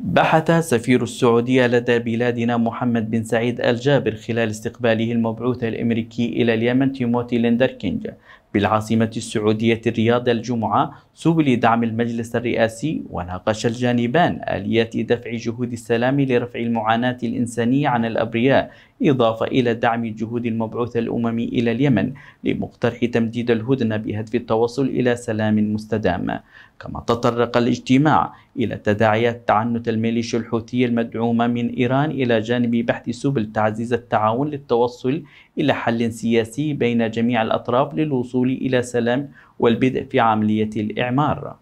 بحث سفير السعودية لدى بلادنا محمد بن سعيد الجابر خلال استقباله المبعوث الأمريكي إلى اليمن تيموتي ليندر كينج بالعاصمة السعودية الرياض الجمعة سبل دعم المجلس الرئاسي وناقش الجانبان آليات دفع جهود السلام لرفع المعاناة الإنسانية عن الأبرياء إضافة إلى دعم الجهود المبعوثة الأممي إلى اليمن لمقترح تمديد الهدنة بهدف التوصل إلى سلام مستدام كما تطرق الاجتماع إلى تداعيات تعنت الميليشيا الحوثية المدعومة من إيران إلى جانب بحث سبل تعزيز التعاون للتوصل إلى حل سياسي بين جميع الأطراف للوصول الوصول إلى سلام والبدء في عملية الإعمار